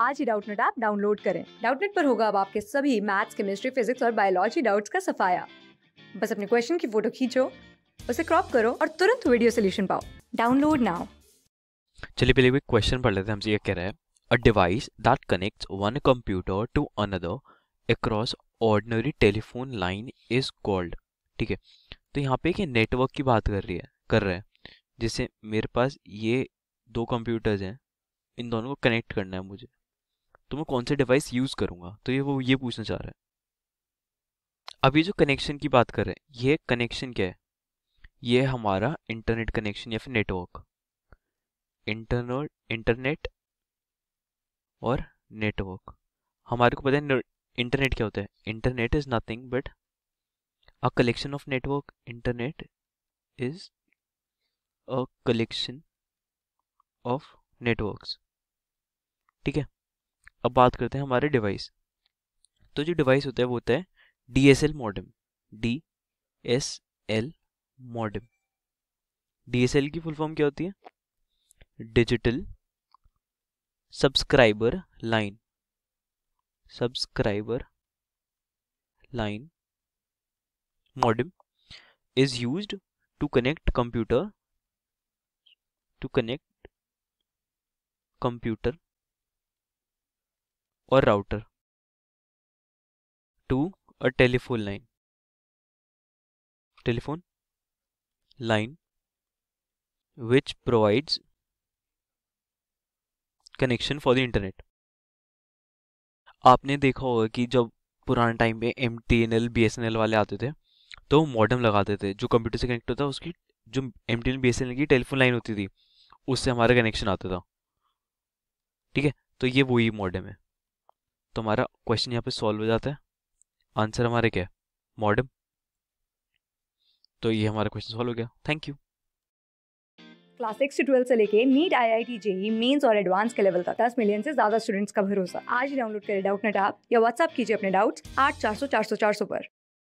आज ही Doubtnut app download करें डाउटनेट पर होगा अब आपके सभी मैथ्स केमिस्ट्री फिजिक्स और बायोलॉजी डाउट्स का सफाया बस अपने क्वेश्चन की फोटो खींचो उसे क्रॉप करो और तुरंत वीडियो सोल्यूशन पाओ डाउनलोड नाउ चलिए पहले भी क्वेश्चन पढ़ लेते हैं हमसे ये कह रहे हैं a device that connects one computer to another across ordinary telephone line is called ठीक है तो यहाँ पे एक नेटवर्क की बात कर रही है कर रहे हैं जैसे मेरे पास ये दो कंप्यूटर्स हैं इन दोनों को कनेक्ट करना है मुझे तो मैं कौन सा डिवाइस यूज़ करूंगा तो ये वो ये पूछना चाह रहा है अब ये जो कनेक्शन की बात कर रहे हैं ये कनेक्शन क्या है ये हमारा इंटरनेट कनेक्शन या फिर नेटवर्क इंटरनल इंटरनेट और नेटवर्क हमारे को पता है इंटरनेट क्या होता है internet is nothing but a collection of network internet is a collection of networks ठीक है अब बात करते हैं हमारे डिवाइस तो जो डिवाइस होता है वो होता है D S L modem D S L modem D S L की फुल फॉर्म क्या होती है digital subscriber line subscriber line modem is use to connect computer to connect computer और router to a telephone line telephone line which provides connection for the internet आपने देखा होगा कि जब पुराने टाइम में M T N L B S N L वाले आते थे तो मॉडर्म लगाते थे जो कंप्यूटर से कनेक्ट होता उसकी जो M T N B S N L की टेलीफोन लाइन होती थी उससे हमारा कनेक्शन आता था ठीक है तो ये वही मॉडर्म है तो हमारा क्वेश्चन यहाँ पे सॉल्व हो जाता है आंसर हमारे क्या है मॉडर्म तो ये हमारा क्वेश्चन सॉल्व हो गया थैंक यू क्लास सिक्स से ट्वेल्थ से लेके NEET I I T JEE mains और एडवांस के लेवल का दस मिलियन से ज्यादा स्टूडेंट्स का भरोसा आज डाउनलोड करें डाउट नेट आप या व्हाट्सअप कीजिए अपने डाउट्स आठ चार सौ चार सौ चार सौ पर